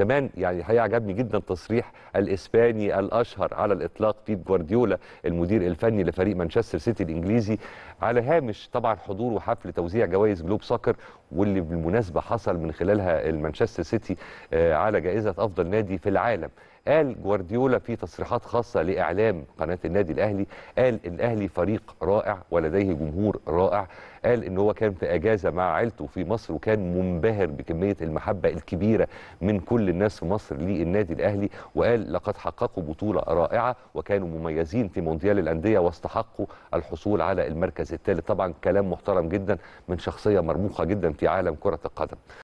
كمان يعني الحقيقه عجبني جدا تصريح الاسباني الاشهر على الاطلاق بيب جوارديولا المدير الفني لفريق مانشستر سيتي الانجليزي على هامش طبعا حضوره حفل توزيع جوائز جلوب سكر واللي بالمناسبه حصل من خلالها المانشستر سيتي آه، على جائزه افضل نادي في العالم قال جوارديولا في تصريحات خاصة لإعلام قناة النادي الأهلي قال الأهلي فريق رائع ولديه جمهور رائع قال إن هو كان في أجازة مع عيلته في مصر وكان منبهر بكمية المحبة الكبيرة من كل الناس في مصر للنادي الأهلي وقال لقد حققوا بطولة رائعة وكانوا مميزين في مونديال الأندية واستحقوا الحصول على المركز الثالث طبعا كلام محترم جدا من شخصية مرموقة جدا في عالم كرة القدم